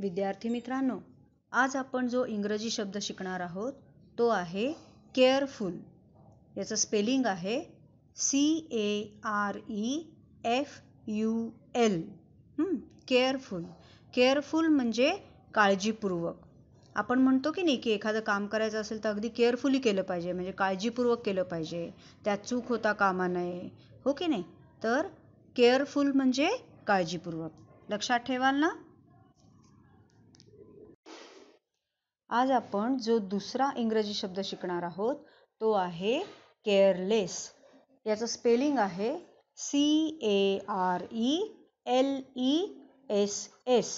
विद्यार्थी मित्रांनो आज आपण जो इंग्रजी शब्द शिकणार आहोत तो आहे केअरफुल याचं स्पेलिंग आहे C A R E F U L careful careful म्हणजे काळजीपूर्वक आपण म्हणतो की नाही की एखादं काम करायचं असेल तर अगदी केअरफुली केलं पाहिजे म्हणजे काळजीपूर्वक केलं पाहिजे त्यात चूक होता कामा नये हो की नाही तर केअरफुल म्हणजे काळजीपूर्वक लक्षात ठेवाल ना आज आपण जो दुसरा इंग्रजी शब्द शिकणार आहोत तो आहे केअरलेस याचं स्पेलिंग आहे C A R E L E S S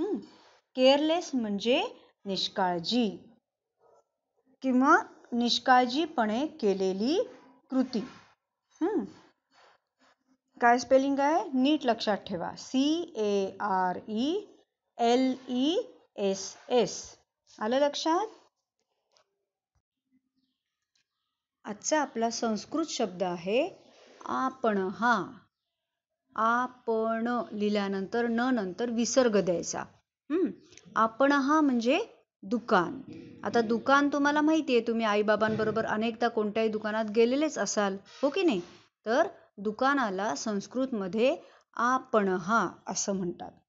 careless म्हणजे निष्काळजी किंवा निष्काळजीपणे केलेली कृती काय स्पेलिंग आहे नीट लक्षात ठेवा C A R E L E S S आलं लक्षात आजचा आपला संस्कृत शब्द आहे आपण हा आपण लिहिल्यानंतर न नंतर विसर्ग द्यायचा हम्म आपण हा म्हणजे दुकान आता दुकान तुम्हाला माहिती आहे तुम्ही आईबाबांबरोबर अनेकदा कोणत्याही दुकानात गेलेलेच असाल हो की नाही तर दुकानाला संस्कृतमध्ये आपण हा असं म्हणतात